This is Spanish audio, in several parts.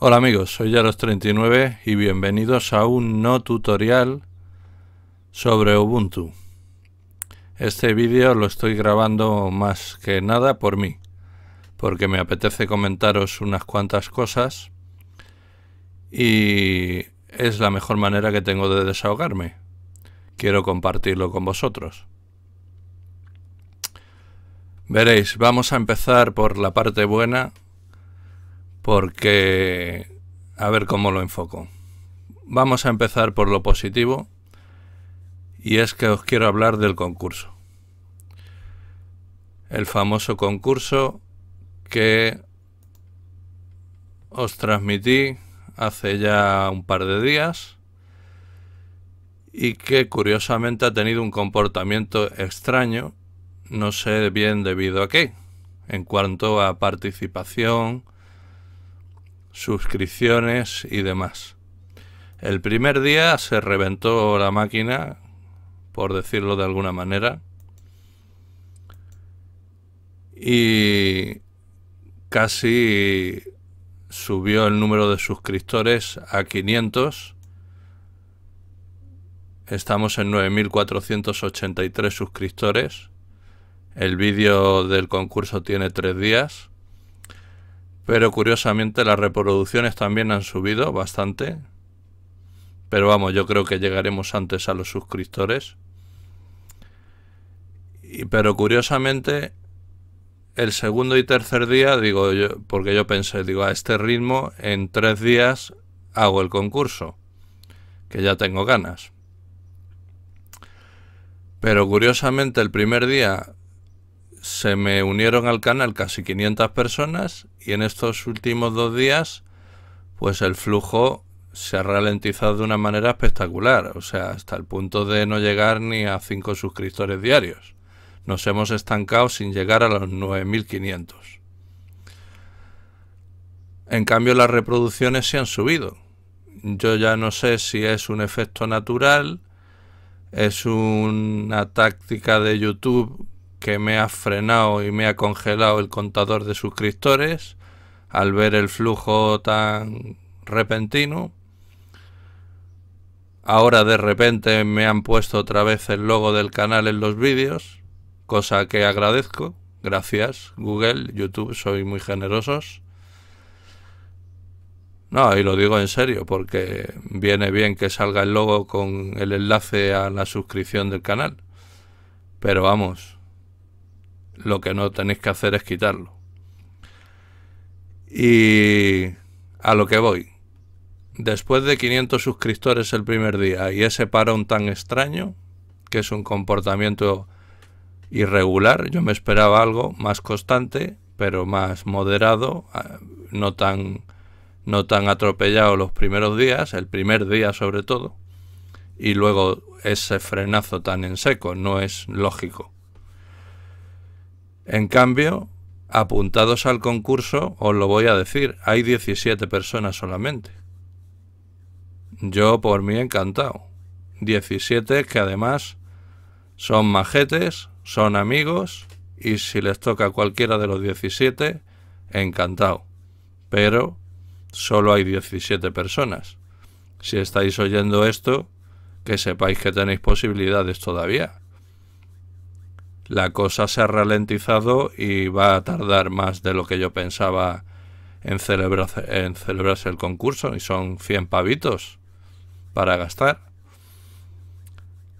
Hola amigos, soy Yaros39 y bienvenidos a un no tutorial sobre Ubuntu. Este vídeo lo estoy grabando más que nada por mí, porque me apetece comentaros unas cuantas cosas y es la mejor manera que tengo de desahogarme. Quiero compartirlo con vosotros. Veréis, vamos a empezar por la parte buena porque a ver cómo lo enfoco. Vamos a empezar por lo positivo y es que os quiero hablar del concurso. El famoso concurso que os transmití hace ya un par de días y que curiosamente ha tenido un comportamiento extraño, no sé bien debido a qué, en cuanto a participación, suscripciones y demás. El primer día se reventó la máquina, por decirlo de alguna manera. Y casi subió el número de suscriptores a 500. Estamos en 9.483 suscriptores. El vídeo del concurso tiene tres días. Pero curiosamente las reproducciones también han subido bastante. Pero vamos, yo creo que llegaremos antes a los suscriptores. Y, pero curiosamente, el segundo y tercer día, digo yo, porque yo pensé, digo, a este ritmo, en tres días hago el concurso, que ya tengo ganas. Pero curiosamente, el primer día se me unieron al canal casi 500 personas y en estos últimos dos días pues el flujo se ha ralentizado de una manera espectacular, o sea, hasta el punto de no llegar ni a 5 suscriptores diarios. Nos hemos estancado sin llegar a los 9.500. En cambio, las reproducciones se han subido. Yo ya no sé si es un efecto natural, es una táctica de YouTube que me ha frenado y me ha congelado el contador de suscriptores al ver el flujo tan repentino. Ahora de repente me han puesto otra vez el logo del canal en los vídeos, cosa que agradezco. Gracias Google, YouTube, sois muy generosos. No, y lo digo en serio, porque viene bien que salga el logo con el enlace a la suscripción del canal. Pero vamos, lo que no tenéis que hacer es quitarlo. Y a lo que voy. Después de 500 suscriptores el primer día y ese parón tan extraño, que es un comportamiento irregular, yo me esperaba algo más constante, pero más moderado, ah, no tan, no tan atropellado los primeros días, el primer día sobre todo, y luego ese frenazo tan en seco, no es lógico. En cambio, apuntados al concurso, os lo voy a decir, hay 17 personas solamente. Yo por mí encantado. 17 que además son majetes, son amigos y si les toca a cualquiera de los 17, encantado. Pero solo hay 17 personas. Si estáis oyendo esto, que sepáis que tenéis posibilidades todavía la cosa se ha ralentizado y va a tardar más de lo que yo pensaba en, celebrarse, el concurso y son 100 pavitos para gastar.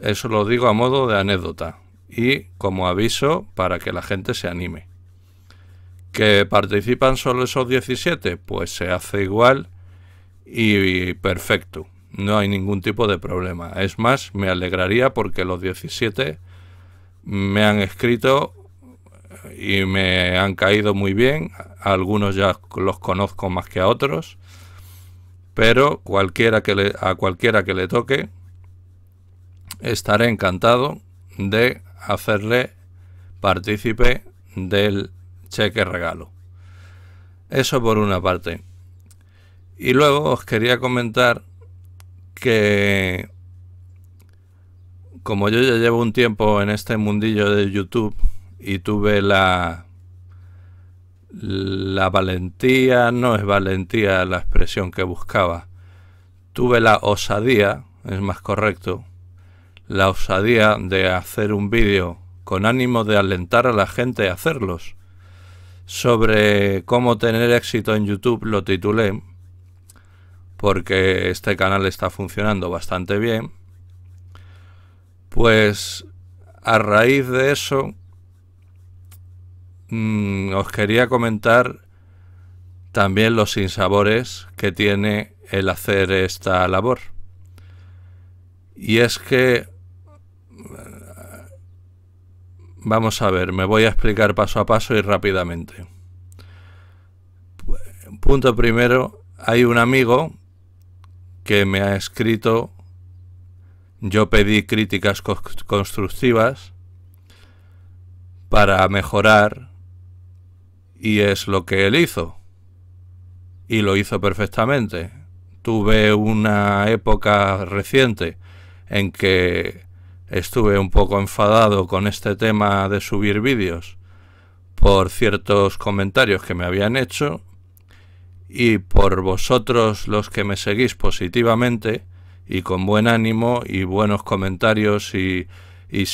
Eso lo digo a modo de anécdota y como aviso para que la gente se anime. ¿Que participan solo esos 17? Pues se hace igual y perfecto. No hay ningún tipo de problema. Es más, me alegraría porque los 17 me han escrito y me han caído muy bien. algunos ya los conozco más que a otros. Pero cualquiera que le, a cualquiera que le toque, estaré encantado de hacerle partícipe del cheque regalo. Eso por una parte. Y luego os quería comentar que como yo ya llevo un tiempo en este mundillo de YouTube y tuve la la valentía, no es valentía la expresión que buscaba, tuve la osadía, es más correcto, la osadía de hacer un vídeo con ánimo de alentar a la gente a hacerlos sobre cómo tener éxito en YouTube lo titulé porque este canal está funcionando bastante bien pues a raíz de eso, mm, os quería comentar también los sinsabores que tiene el hacer esta labor. Y es que, mm, vamos a ver, me voy a explicar paso a paso y rápidamente. Punto primero, hay un amigo que me ha escrito yo pedí críticas constructivas para mejorar y es lo que él hizo. Y lo hizo perfectamente. Tuve una época reciente en que estuve un poco enfadado con este tema de subir vídeos por ciertos comentarios que me habían hecho y por vosotros los que me seguís positivamente y con buen ánimo y buenos comentarios y, y,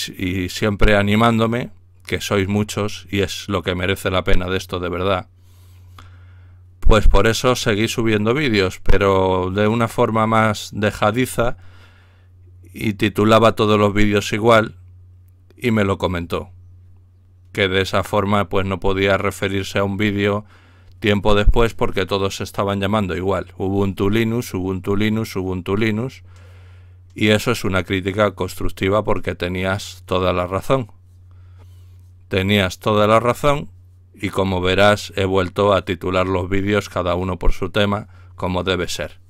siempre animándome, que sois muchos y es lo que merece la pena de esto de verdad. Pues por eso seguí subiendo vídeos, pero de una forma más dejadiza y titulaba todos los vídeos igual y me lo comentó. Que de esa forma pues no podía referirse a un vídeo Tiempo después, porque todos se estaban llamando igual, Ubuntu Linux, Ubuntu Linux, Ubuntu Linux, y eso es una crítica constructiva porque tenías toda la razón. Tenías toda la razón y como verás he vuelto a titular los vídeos cada uno por su tema, como debe ser.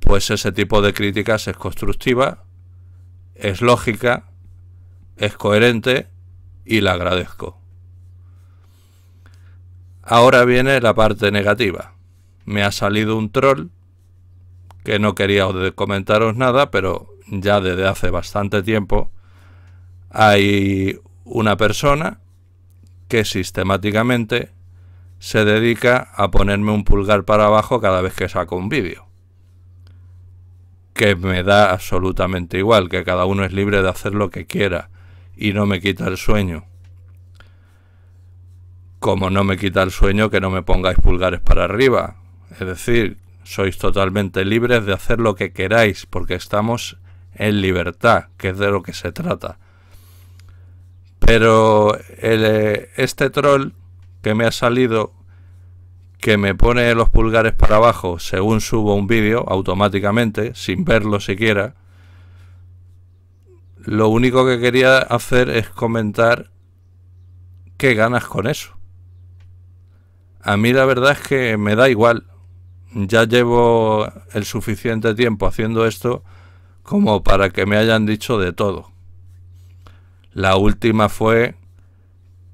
Pues ese tipo de críticas es constructiva, es lógica, es coherente y la agradezco. Ahora viene la parte negativa. Me ha salido un troll que no quería comentaros nada, pero ya desde hace bastante tiempo hay una persona que sistemáticamente se dedica a ponerme un pulgar para abajo cada vez que saco un vídeo. Que me da absolutamente igual, que cada uno es libre de hacer lo que quiera y no me quita el sueño como no me quita el sueño que no me pongáis pulgares para arriba. Es decir, sois totalmente libres de hacer lo que queráis porque estamos en libertad, que es de lo que se trata. Pero eh, este troll que me ha salido, que me pone los pulgares para abajo según subo un vídeo automáticamente, sin verlo siquiera, lo único que quería hacer es comentar qué ganas con eso a mí la verdad es que me da igual. Ya llevo el suficiente tiempo haciendo esto como para que me hayan dicho de todo. La última fue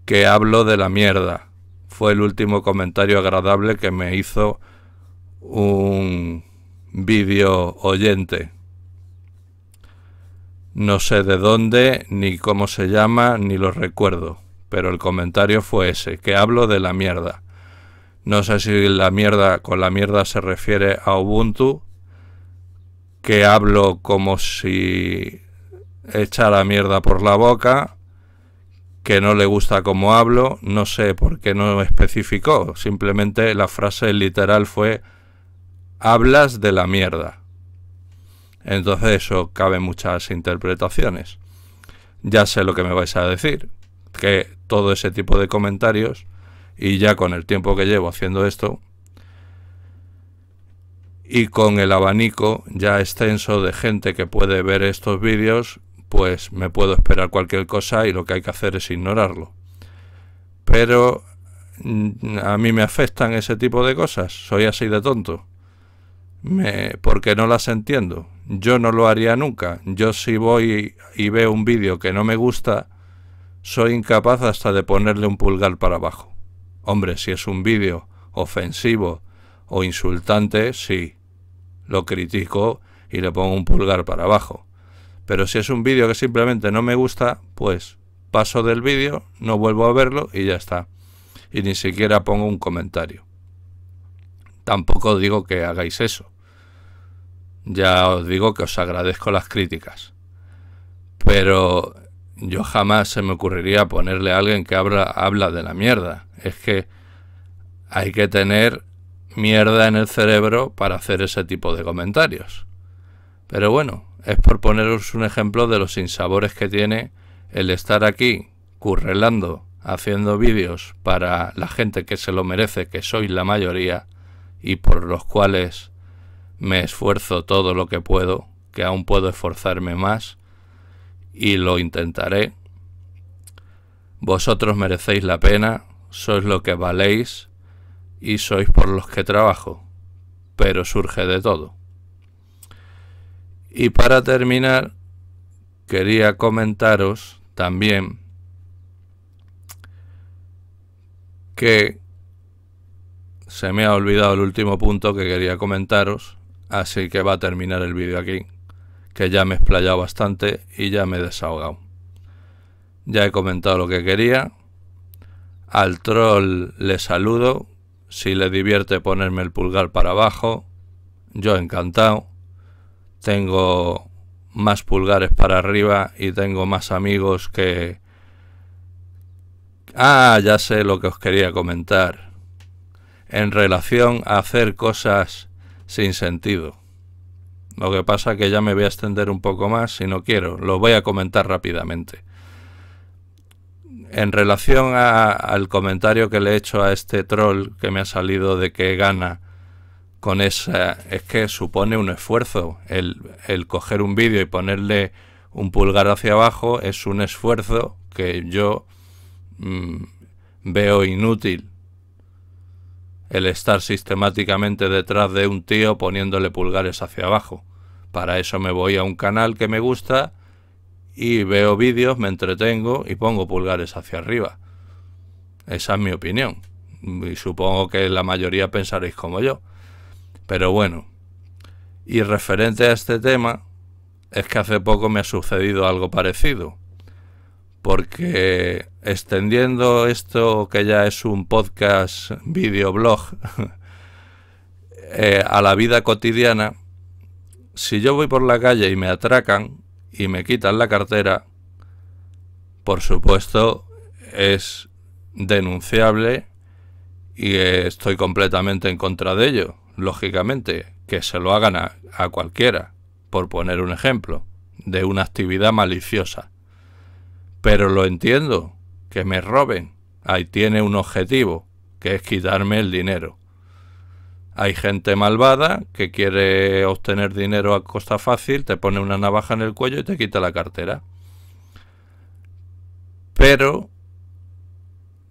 que hablo de la mierda. Fue el último comentario agradable que me hizo un vídeo oyente. No sé de dónde, ni cómo se llama, ni lo recuerdo, pero el comentario fue ese, que hablo de la mierda. No sé si la mierda con la mierda se refiere a Ubuntu, que hablo como si echara mierda por la boca, que no le gusta cómo hablo, no sé por qué no especificó, simplemente la frase literal fue hablas de la mierda. Entonces eso cabe muchas interpretaciones. Ya sé lo que me vais a decir, que todo ese tipo de comentarios y ya con el tiempo que llevo haciendo esto y con el abanico ya extenso de gente que puede ver estos vídeos, pues me puedo esperar cualquier cosa y lo que hay que hacer es ignorarlo. Pero mm, a mí me afectan ese tipo de cosas, soy así de tonto. porque no las entiendo. Yo no lo haría nunca. Yo si voy y veo un vídeo que no me gusta, soy incapaz hasta de ponerle un pulgar para abajo. Hombre, si es un vídeo ofensivo o insultante, sí, lo critico y le pongo un pulgar para abajo. Pero si es un vídeo que simplemente no me gusta, pues paso del vídeo, no vuelvo a verlo y ya está. Y ni siquiera pongo un comentario. Tampoco digo que hagáis eso. Ya os digo que os agradezco las críticas. Pero yo jamás se me ocurriría ponerle a alguien que habla, de la mierda. Es que hay que tener mierda en el cerebro para hacer ese tipo de comentarios. Pero bueno, es por poneros un ejemplo de los sinsabores que tiene el estar aquí currelando, haciendo vídeos para la gente que se lo merece, que sois la mayoría, y por los cuales me esfuerzo todo lo que puedo, que aún puedo esforzarme más, y lo intentaré. Vosotros merecéis la pena, sois lo que valéis y sois por los que trabajo, pero surge de todo. Y para terminar, quería comentaros también que se me ha olvidado el último punto que quería comentaros, así que va a terminar el vídeo aquí que ya me he explayado bastante y ya me he desahogado. Ya he comentado lo que quería. Al troll le saludo. Si le divierte ponerme el pulgar para abajo, yo encantado. Tengo más pulgares para arriba y tengo más amigos que... Ah, ya sé lo que os quería comentar. En relación a hacer cosas sin sentido. Lo que pasa que ya me voy a extender un poco más si no quiero. Lo voy a comentar rápidamente. En relación al comentario que le he hecho a este troll que me ha salido de que gana con esa... Es que supone un esfuerzo. El, coger un vídeo y ponerle un pulgar hacia abajo es un esfuerzo que yo mm, veo inútil el estar sistemáticamente detrás de un tío poniéndole pulgares hacia abajo. Para eso me voy a un canal que me gusta y veo vídeos, me entretengo y pongo pulgares hacia arriba. Esa es mi opinión. Y supongo que la mayoría pensaréis como yo. Pero bueno. Y referente a este tema, es que hace poco me ha sucedido algo parecido. Porque extendiendo esto que ya es un podcast, videoblog, eh, a la vida cotidiana, si yo voy por la calle y me atracan y me quitan la cartera, por supuesto es denunciable y estoy completamente en contra de ello, lógicamente, que se lo hagan a, a cualquiera, por poner un ejemplo, de una actividad maliciosa. Pero lo entiendo, que me roben. Ahí tiene un objetivo, que es quitarme el dinero. Hay gente malvada que quiere obtener dinero a costa fácil, te pone una navaja en el cuello y te quita la cartera. Pero,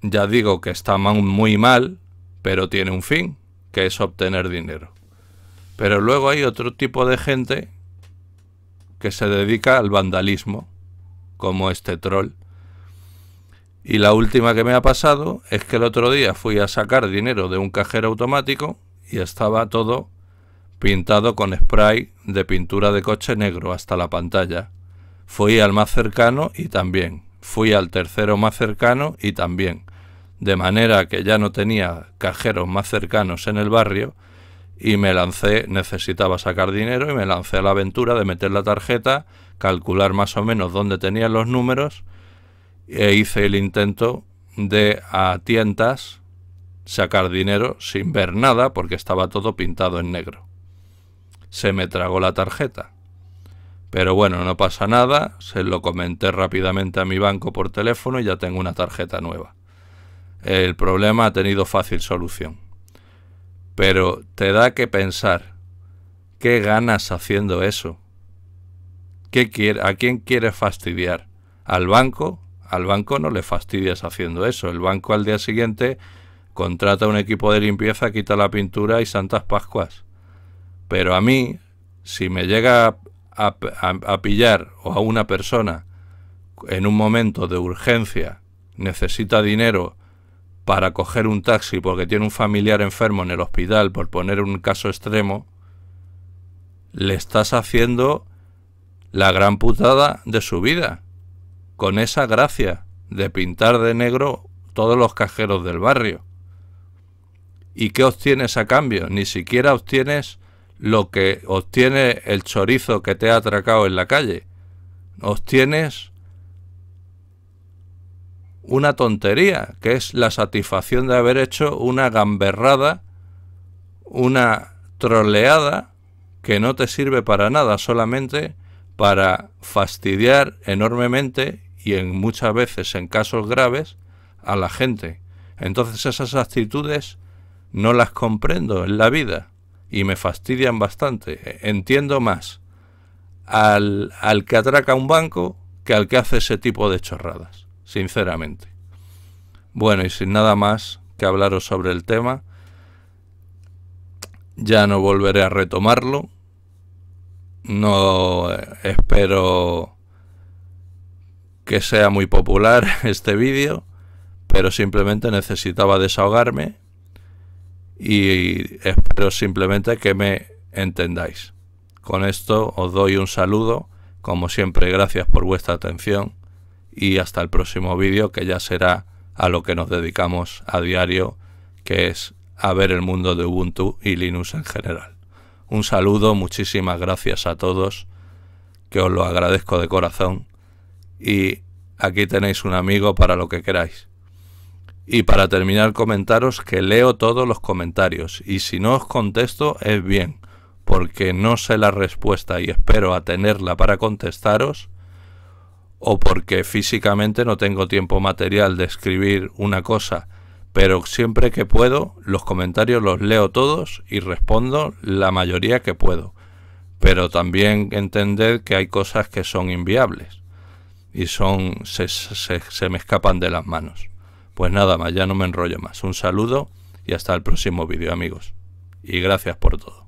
ya digo que está muy mal, pero tiene un fin, que es obtener dinero. Pero luego hay otro tipo de gente que se dedica al vandalismo, como este troll. Y la última que me ha pasado es que el otro día fui a sacar dinero de un cajero automático y estaba todo pintado con spray de pintura de coche negro hasta la pantalla. Fui al más cercano y también. Fui al tercero más cercano y también. De manera que ya no tenía cajeros más cercanos en el barrio y me lancé, necesitaba sacar dinero y me lancé a la aventura de meter la tarjeta, calcular más o menos dónde tenían los números e hice el intento de a tientas sacar dinero sin ver nada porque estaba todo pintado en negro. Se me tragó la tarjeta. Pero bueno, no pasa nada, se lo comenté rápidamente a mi banco por teléfono y ya tengo una tarjeta nueva. El problema ha tenido fácil solución. Pero te da que pensar, ¿qué ganas haciendo eso? ¿Qué quiere, ¿A quién quieres fastidiar? ¿Al banco? al banco no le fastidias haciendo eso. El banco al día siguiente contrata un equipo de limpieza, quita la pintura y santas pascuas. Pero a mí, si me llega a, pillar o a una persona en un momento de urgencia necesita dinero para coger un taxi porque tiene un familiar enfermo en el hospital, por poner un caso extremo, le estás haciendo la gran putada de su vida con esa gracia de pintar de negro todos los cajeros del barrio. ¿Y qué obtienes a cambio? Ni siquiera obtienes lo que obtiene el chorizo que te ha atracado en la calle. Obtienes una tontería, que es la satisfacción de haber hecho una gamberrada, una troleada que no te sirve para nada, solamente para fastidiar enormemente y en muchas veces en casos graves a la gente. Entonces esas actitudes no las comprendo en la vida y me fastidian bastante. E, entiendo más al, al que atraca un banco que al que hace ese tipo de chorradas, sinceramente. Bueno, y sin nada más que hablaros sobre el tema, ya no volveré a retomarlo. No eh, espero que sea muy popular este vídeo, pero simplemente necesitaba desahogarme y espero simplemente que me entendáis. Con esto os doy un saludo, como siempre gracias por vuestra atención y hasta el próximo vídeo que ya será a lo que nos dedicamos a diario, que es a ver el mundo de Ubuntu y Linux en general. Un saludo, muchísimas gracias a todos, que os lo agradezco de corazón y aquí tenéis un amigo para lo que queráis. Y para terminar comentaros que leo todos los comentarios y si no os contesto es bien, porque no sé la respuesta y espero a tenerla para contestaros o porque físicamente no tengo tiempo material de escribir una cosa, pero siempre que puedo los comentarios los leo todos y respondo la mayoría que puedo. Pero también entender que hay cosas que son inviables y son se, se, me escapan de las manos. Pues nada más, ya no me enrollo más. Un saludo y hasta el próximo vídeo amigos. Y gracias por todo.